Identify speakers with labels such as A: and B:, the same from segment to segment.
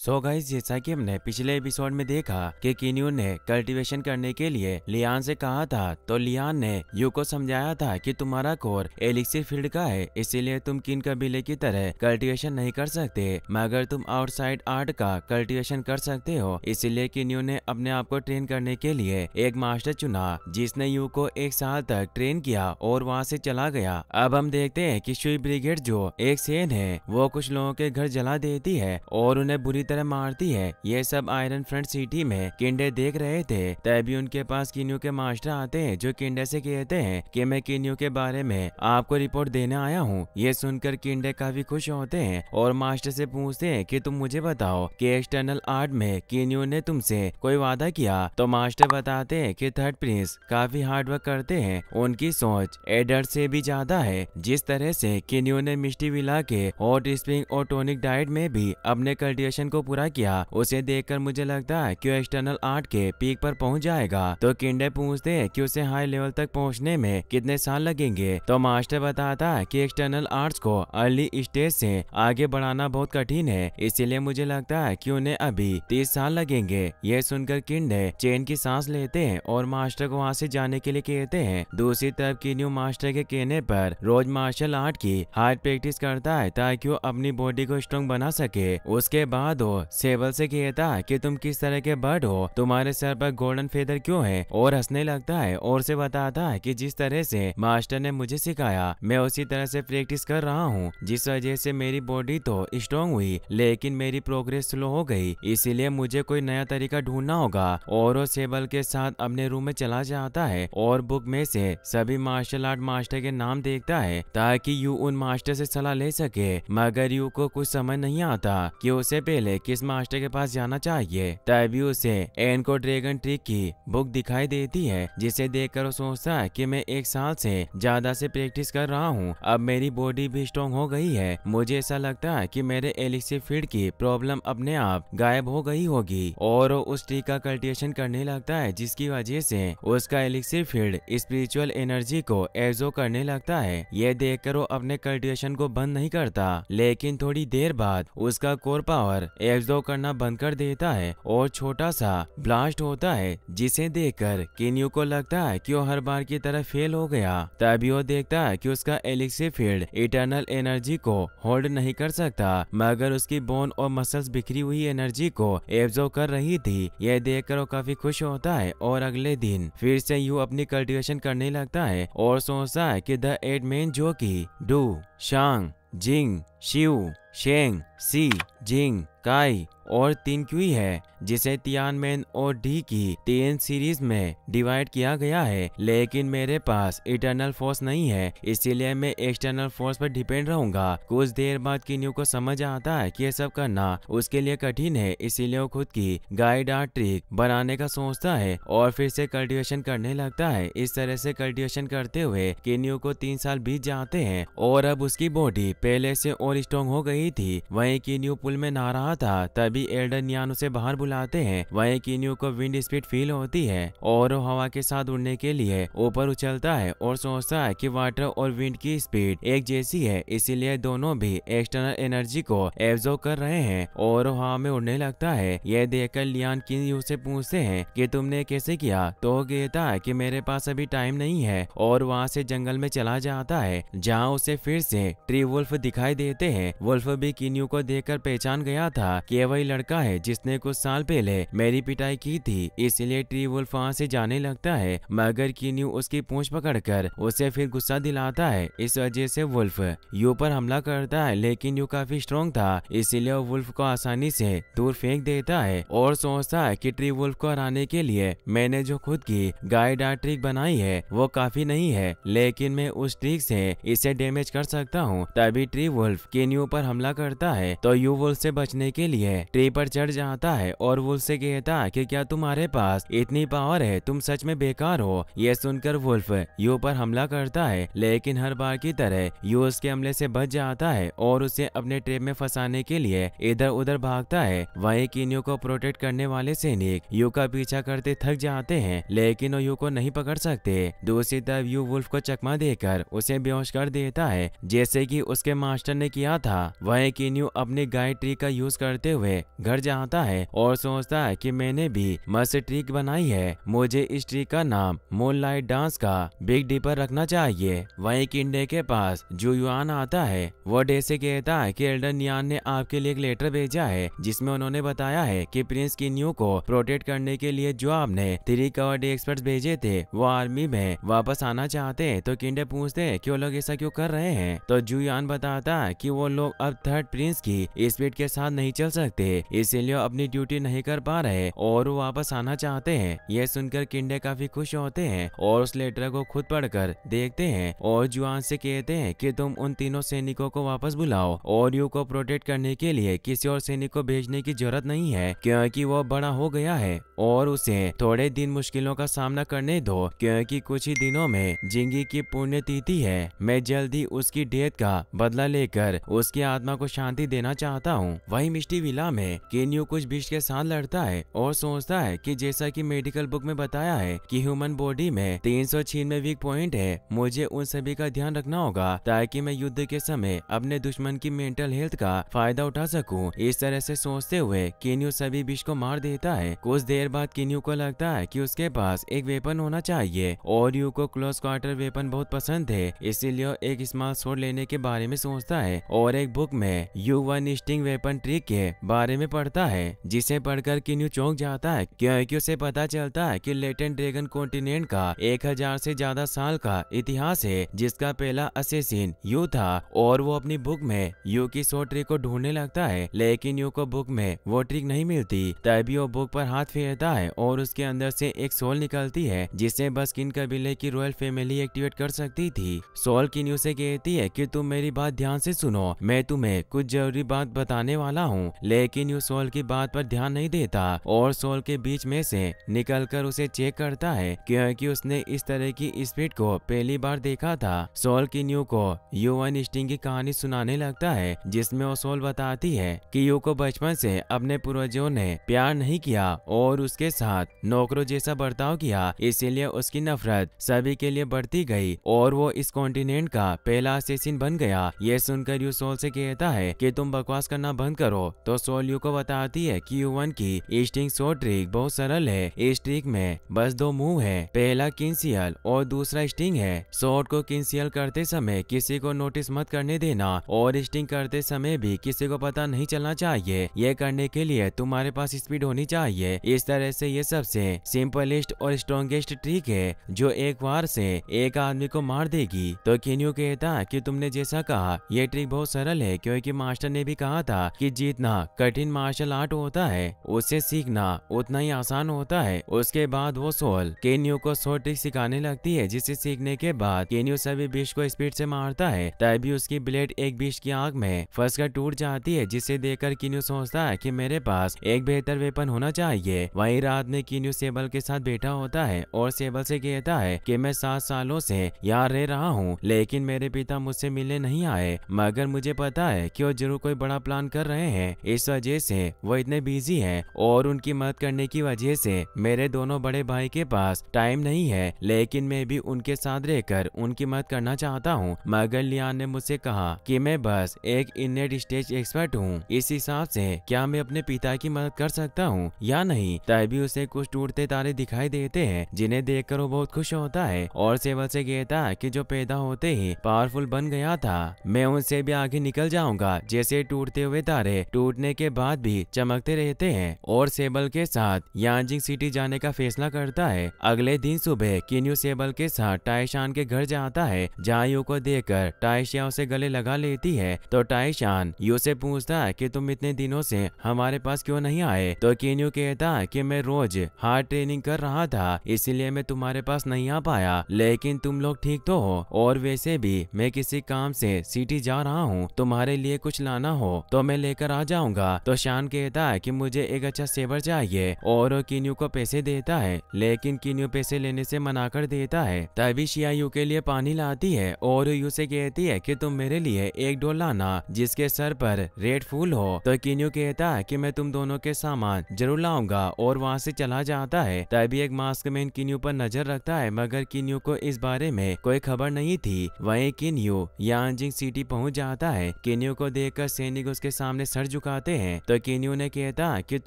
A: सो so guys जैसा कि हमने पिछले एपिसोड में देखा कि किन्यू ने कल्टीवेशन करने के लिए लियान से कहा था तो लियान ने यू को समझाया था कि तुम्हारा कोर एलिक्सी फील्ड का है इसीलिए तुम किन कबीले की तरह कल्टीवेशन नहीं कर सकते मगर तुम आउटसाइड आर्ट का कल्टीवेशन कर सकते हो इसीलिए किन्यू ने अपने आप को ट्रेन करने के लिए एक मास्टर चुना जिसने यू को एक साल तक ट्रेन किया और वहाँ से चला गया अब हम देखते है की शुई ब्रिगेड जो एक सेन है वो कुछ लोगों के घर जला देती है और उन्हें बुरी तरह मारती है ये सब आयरन फ्रंट सिटी में किंडे देख रहे थे तभी उनके पास किन्यू के मास्टर आते हैं जो किंडे से कहते हैं कि मैं किन्यू के बारे में आपको रिपोर्ट देने आया हूँ ये सुनकर किंडे काफी खुश होते हैं और मास्टर से पूछते हैं कि तुम मुझे बताओ कि एक्सटर्नल आर्ट में किन्यू ने तुमसे कोई वादा किया तो मास्टर बताते हैं कि थर्ड प्रिंस काफी हार्ड वर्क करते हैं उनकी सोच एडर से भी ज्यादा है जिस तरह से किन्यू ने मिस्टी विला के हॉट स्प्रिंग और टोनिक डाइट में भी अपने कल्टिवेशन को को पूरा किया उसे देखकर मुझे लगता है कि एक्सटर्नल आर्ट के पीक पर पहुंच जाएगा तो किंडे पूछते हैं कि उसे हाई लेवल तक पहुंचने में कितने साल लगेंगे तो मास्टर बताता है कि एक्सटर्नल आर्ट्स को अर्ली स्टेज से आगे बढ़ाना बहुत कठिन है इसीलिए मुझे लगता है कि उन्हें अभी तीस साल लगेंगे ये सुनकर किंडे चेन की सांस लेते हैं और मास्टर को वहाँ से जाने के लिए कहते हैं दूसरी तरफ न्यू मास्टर के कहने पर रोज मार्शल आर्ट की हार्ड प्रैक्टिस करता है ताकि वो अपनी बॉडी को स्ट्रॉन्ग बना सके उसके बाद सेबल तो सेवल से कहता कि तुम किस तरह के बर्ड हो तुम्हारे सर पर गोल्डन फेदर क्यों है और हंसने लगता है और से बताता है कि जिस तरह से मास्टर ने मुझे सिखाया मैं उसी तरह से प्रैक्टिस कर रहा हूँ जिस वजह से मेरी बॉडी तो स्ट्रोंग हुई लेकिन मेरी प्रोग्रेस स्लो हो गई इसीलिए मुझे कोई नया तरीका ढूंढना होगा और वो सेबल के साथ अपने रूम में चला जाता है और बुक में से सभी मार्शल आर्ट मास्टर के नाम देखता है ताकि यू उन मास्टर से सलाह ले सके मगर यू को कुछ समझ नहीं आता कि उसे पहले किस मास्टर के पास जाना चाहिए तभी उसे एन को ड्रैगन ट्रिक की बुक दिखाई देती है जिसे देख कर सोचता है की मैं एक साल ऐसी ज्यादा ऐसी प्रैक्टिस कर रहा हूँ अब मेरी बॉडी भी स्ट्रॉन्ग हो गई है मुझे ऐसा लगता है की मेरे एलिक्सी फील्ड की प्रॉब्लम अपने आप गायब हो गई होगी और उस ट्रिक का कल्टिवेशन करने लगता है जिसकी वजह से उसका एलिक्सी फील्ड स्पिरिचुअल एनर्जी को एब्जो करने लगता है ये देख कर वो अपने कल्टिवेशन को बंद नहीं करता लेकिन थोड़ी देर बाद उसका कोर पावर एब्जो करना बंद कर देता है और छोटा सा ब्लास्ट होता है जिसे देखकर केन्यू को लगता है कि वो हर बार की तरह फेल हो गया तभी वो देखता है कि उसका एलिक्सी फील्ड इटर्नल एनर्जी को होल्ड नहीं कर सकता मगर उसकी बोन और मसल्स बिखरी हुई एनर्जी को एब्जो कर रही थी यह कर वो काफी खुश होता है और अगले दिन फिर से यू अपनी कल्टिवेशन करने लगता है और सोचता है की द एट मेन जो की डू शांग जिंग शिव शेंग सी जिंग Kai और तीन क्यू है जिसे मैन और डी की टीएन सीरीज में डिवाइड किया गया है लेकिन मेरे पास इंटरनल फोर्स नहीं है इसीलिए मैं एक्सटर्नल फोर्स पर डिपेंड रहूंगा कुछ देर बाद किन्यू को समझ आता है कि यह सब करना उसके लिए कठिन है इसीलिए वो खुद की गाइड आर्ट ट्रिक बनाने का सोचता है और फिर से कल्टिवेशन करने लगता है इस तरह से कल्टिवेशन करते हुए किन्यू को तीन साल बीत जाते हैं और अब उसकी बॉडी पहले से और स्ट्रॉन्ग हो गई थी वही किन्यू पुल में नहा रहा था तभी भी एल्डन यान उसे बाहर बुलाते हैं वहीं किन्यू को विंड स्पीड फील होती है और हवा के साथ उड़ने के लिए ऊपर उछलता है और सोचता है कि वाटर और विंड की स्पीड एक जैसी है इसीलिए दोनों भी एक्सटर्नल एनर्जी को एब्जॉर्व कर रहे हैं और हवा में उड़ने लगता है यह देखकर लियान किन्यू से पूछते हैं कि तुमने कैसे किया तो कहता है कि मेरे पास अभी टाइम नहीं है और वहाँ से जंगल में चला जाता है जहाँ उसे फिर से ट्री वुल्फ दिखाई देते हैं वुल्फ भी किन्यू को देखकर पहचान गया था कि लड़का है जिसने कुछ साल पहले मेरी पिटाई की थी इसलिए ट्री वुल्फ वहाँ से जाने लगता है मगर कीन्यू उसकी पकड़ पकड़कर उसे फिर गुस्सा दिलाता है इस वजह से वुल्फ यू पर हमला करता है लेकिन यू काफी स्ट्रॉन्ग था इसीलिए वो वुल्फ को आसानी से दूर फेंक देता है और सोचता है की ट्री वुल्फ को हराने के लिए मैंने जो खुद की गाइड ट्रिक बनाई है वो काफी नहीं है लेकिन मैं उस ट्रिक से इसे डेमेज कर सकता हूँ तभी ट्री वुल्फ केन्यू पर हमला करता है तो यू वुल्फ से बचने के लिए ट्रे पर चढ़ जाता है और वो से कहता है कि क्या तुम्हारे पास इतनी पावर है तुम सच में बेकार हो यह सुनकर वुल्फ यो पर हमला करता है लेकिन हर बार की तरह यो उसके हमले से बच जाता है और उसे अपने ट्रेप में फंसाने के लिए इधर उधर भागता है वही किनियो को प्रोटेक्ट करने वाले सैनिक यू का पीछा करते थक जाते हैं लेकिन वो यू को नहीं पकड़ सकते दूसरी तरफ यू वुल्फ को चकमा देकर उसे बेहोश कर देता है जैसे कि उसके मास्टर ने किया था वही किनियो अपने गाय ट्री का यूज करते हुए घर जाता है और सोचता है कि मैंने भी मस्त ट्रिक बनाई है मुझे इस ट्रिक का नाम मोन लाइट डांस का बिग डिपर रखना चाहिए वही किंडे के पास जो युआन आता है वो डे से कहता है कि एल्डन यान ने आपके लिए एक लेटर भेजा है जिसमें उन्होंने बताया है कि प्रिंस न्यू को प्रोटेक्ट करने के लिए जो आपने थ्री कवर्ड एक्सपर्ट भेजे थे वो आर्मी में वापस आना चाहते हैं तो किंडे पूछते हैं कि वो लोग ऐसा क्यों कर रहे हैं तो जुयान बताता है कि वो लोग अब थर्ड प्रिंस की स्पीड के साथ नहीं चल सकते थे इसीलिए अपनी ड्यूटी नहीं कर पा रहे और वो वापस आना चाहते हैं यह सुनकर किंडे काफी खुश होते हैं और उस लेटर को खुद पढ़कर देखते हैं और जुआन से कहते हैं कि तुम उन तीनों सैनिकों को वापस बुलाओ और यू को प्रोटेक्ट करने के लिए किसी और सैनिक को भेजने की जरूरत नहीं है क्योंकि वो बड़ा हो गया है और उसे थोड़े दिन मुश्किलों का सामना करने दो क्योंकि कुछ ही दिनों में जिंगी की पुण्यतिथि है मैं जल्दी उसकी डेथ का बदला लेकर उसकी आत्मा को शांति देना चाहता हूँ वही मिष्टी विला में केन्यू कुछ विष के साथ लड़ता है और सोचता है कि जैसा कि मेडिकल बुक में बताया है कि ह्यूमन बॉडी में तीन सौ छीनवे वीक पॉइंट है मुझे उन सभी का ध्यान रखना होगा ताकि मैं युद्ध के समय अपने दुश्मन की मेंटल हेल्थ का फायदा उठा सकूं। इस तरह से सोचते हुए केन्यू सभी विष को मार देता है कुछ देर बाद केन्यू को लगता है की उसके पास एक वेपन होना चाहिए और यू को क्लोज क्वार्टर वेपन बहुत पसंद है इसीलिए एक स्मार्ट सोड लेने के बारे में सोचता है और एक बुक में you one sting weapon trick के बारे बारे में पढ़ता है जिसे पढ़कर किन्यू चौंक जाता है क्योंकि उसे पता चलता है कि लेटेन ड्रैगन कॉन्टिनेंट का 1000 से ज्यादा साल का इतिहास है जिसका पहला असेसिन यू था और वो अपनी बुक में यू की सो ट्रिक को ढूंढने लगता है लेकिन यू को बुक में वो ट्रिक नहीं मिलती तभी वो बुक पर हाथ फेरता है और उसके अंदर से एक सोल निकलती है जिसे बस किन कबीले की रॉयल फैमिली एक्टिवेट कर सकती थी सोल किन्यू से कहती है की तुम मेरी बात ध्यान से सुनो मैं तुम्हें कुछ जरूरी बात बताने वाला हूँ लेकिन लेकिन यू सोल की बात पर ध्यान नहीं देता और सोल के बीच में से निकलकर उसे चेक करता है क्योंकि उसने इस तरह की स्पीड को पहली बार देखा था सोल की न्यू को यूवन स्टिंग की कहानी सुनाने लगता है जिसमे वो सोल बताती है की यू को बचपन से अपने पूर्वजों ने प्यार नहीं किया और उसके साथ नौकरों जैसा बर्ताव किया इसीलिए उसकी नफरत सभी के लिए बढ़ती गई और वो इस कॉन्टिनेंट का पहला असेसिन बन गया ये सुनकर यू सोल से कहता है कि तुम बकवास करना बंद करो तो सोल वैल्यू को बताती है कि वन की स्ट्रिंग शो ट्रिक बहुत सरल है इस ट्रिक में बस दो मूव है पहला किंसियल और दूसरा स्टिंग है शॉट को किंसियल करते समय किसी को नोटिस मत करने देना और स्टिंग करते समय भी किसी को पता नहीं चलना चाहिए यह करने के लिए तुम्हारे पास स्पीड होनी चाहिए इस तरह से ये सबसे सिंपलेस्ट और स्ट्रॉन्गेस्ट ट्रिक है जो एक बार से एक आदमी को मार देगी तो किन्यू कहता कि तुमने जैसा कहा यह ट्रिक बहुत सरल है क्योंकि मास्टर ने भी कहा था कि जीतना कठिन कठिन मार्शल आर्ट होता है उसे सीखना उतना ही आसान होता है उसके बाद वो सोल केन्यू को सो ट्रिक सिखाने लगती है जिसे सीखने के बाद केन्यू सभी बीच को स्पीड से मारता है तभी उसकी ब्लेड एक बीच की आग में कर टूट जाती है जिसे देखकर किन्यू सोचता है की मेरे पास एक बेहतर वेपन होना चाहिए वही रात में किन्यू सेबल के साथ बैठा होता है और सेबल से कहता है की मैं सात सालों से यहाँ रह रहा हूँ लेकिन मेरे पिता मुझसे मिलने नहीं आए मगर मुझे पता है कि वो जरूर कोई बड़ा प्लान कर रहे हैं इस वजह वजह से वो इतने बिजी हैं और उनकी मदद करने की वजह से मेरे दोनों बड़े भाई के पास टाइम नहीं है लेकिन मैं भी उनके साथ रहकर उनकी मदद करना चाहता हूँ मगर लियान ने मुझसे कहा कि मैं बस एक इनेट स्टेज एक्सपर्ट हूँ इस हिसाब से क्या मैं अपने पिता की मदद कर सकता हूँ या नहीं तभी उसे कुछ टूटते तारे दिखाई देते हैं जिन्हें देख वो बहुत खुश होता है और सेवल से कहता है की जो पैदा होते ही पावरफुल बन गया था मैं उनसे भी आगे निकल जाऊंगा जैसे टूटते हुए तारे टूटने के बाद भी चमकते रहते हैं और सेबल के साथ यांजिंग सिटी जाने का फैसला करता है अगले दिन सुबह किन्यू सेबल के साथ टाइशान के घर जाता है जहाँ यू को देखकर टाइशिया उसे गले लगा लेती है तो टाइशान यू से पूछता है की तुम इतने दिनों से हमारे पास क्यों नहीं आए तो किन्यू कहता है की मैं रोज हार्ड ट्रेनिंग कर रहा था इसीलिए मैं तुम्हारे पास नहीं आ पाया लेकिन तुम लोग ठीक तो हो और वैसे भी मैं किसी काम से सिटी जा रहा हूँ तुम्हारे लिए कुछ लाना हो तो मैं लेकर आ जाऊंगा तो शान कहता है कि मुझे एक अच्छा सेवर चाहिए और किन्यू को पैसे देता है लेकिन किन्यू पैसे लेने से मना कर देता है तभी शिया यू के लिए पानी लाती है और यू से कहती है कि तुम मेरे लिए एक डोल लाना जिसके सर पर रेड फूल हो तो किन्यू कहता है कि मैं तुम दोनों के सामान जरूर लाऊंगा और वहाँ से चला जाता है तभी एक मास्क मैन किन्यू पर नजर रखता है मगर किन्यू को इस बारे में कोई खबर नहीं थी वही किन्यू यांजिंग सिटी पहुँच जाता है किन्यू को देख सैनिक उसके सामने सर झुकाते हैं हैं तो किन्यू ने कहता कि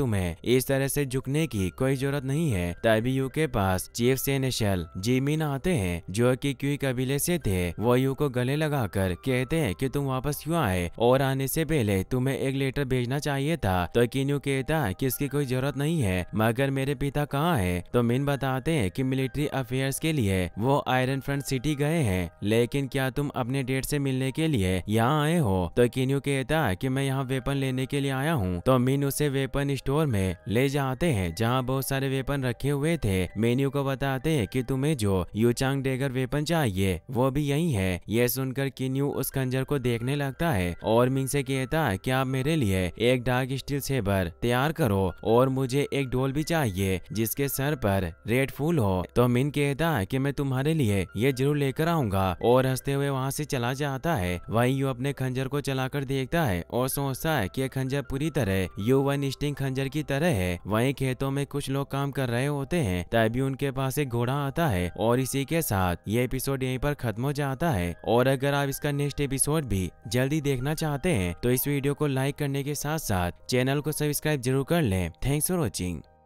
A: तुम्हें इस तरह से झुकने की कोई जरूरत नहीं है तभी यू के पास चीफ सेनेशल जिमिन आते हैं जो कि क्यू कबीले से थे वो यू को गले लगाकर कहते हैं कि तुम वापस क्यों आए और आने से पहले तुम्हें एक लेटर भेजना चाहिए था तो किन्यू कहता कि इसकी कोई जरूरत नहीं है मगर मेरे पिता कहाँ है तो मिन बताते हैं कि मिलिट्री अफेयर्स के लिए वो आयरन फ्रंट सिटी गए हैं लेकिन क्या तुम अपने डेट से मिलने के लिए यहाँ आए हो तो किन्यू कहता कि मैं यहाँ वेपन लेने के लिए आया आया हूँ तो मीन उसे वेपन स्टोर में ले जाते हैं जहाँ बहुत सारे वेपन रखे हुए थे मीनू को बताते हैं कि तुम्हें जो यूचांग डेगर वेपन चाहिए वो भी यही है यह सुनकर किन्यू उस खंजर को देखने लगता है और मिंग से कहता है की आप मेरे लिए एक डार्क स्टील सेबर तैयार करो और मुझे एक डोल भी चाहिए जिसके सर पर रेड फूल हो तो मिन कहता है की मैं तुम्हारे लिए ये जरूर लेकर आऊंगा और हंसते हुए वहाँ से चला जाता है वही यू अपने खंजर को चलाकर देखता है और सोचता है कि खंजर पूरी तरह यूवन स्टिंग खंजर की तरह है वहीं खेतों में कुछ लोग काम कर रहे होते हैं तभी उनके पास एक घोड़ा आता है और इसी के साथ ये एपिसोड यहीं पर खत्म हो जाता है और अगर आप इसका नेक्स्ट एपिसोड भी जल्दी देखना चाहते हैं तो इस वीडियो को लाइक करने के साथ साथ चैनल को सब्सक्राइब जरूर कर लें थैंक्स फॉर वॉचिंग